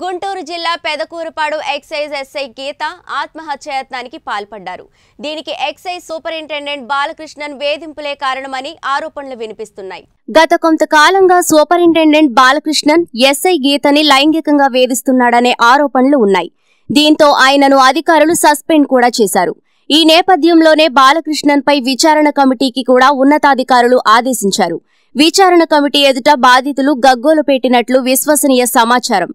గుంటూరు జిల్లా Pedakurapadu excise SI Geetha ఆత్మహత్యాయత్నానికి పాల్పడ్డారు దీనికి ఎక్సైజ్ సూపరింటెండెంట్ బాలకృష్ణన్ వేధింపులే కారణమని ఆరోపణలు వినిపిస్తున్నాయి గత కొంతకాలంగా సూపరింటెండెంట్ బాలకృష్ణన్ ఎస్ఐ గీతని లైంగికంగా వేధిస్తున్నాడనే ఆరోపణలు ఉన్నాయి దీంతో ఆయనను అధికారులు సస్పెండ్ కూడా చేశారు ఈ నేపథ్యంలోనే బాలకృష్ణన్పై విచారణ కమిటీకి కూడా ఉన్నతాధికారులు ఆదేశించారు విచారణ కమిటీ ఎదుట బాధితులు గగ్గోలు పెట్టినట్లు విశ్వసనీయ సమాచారం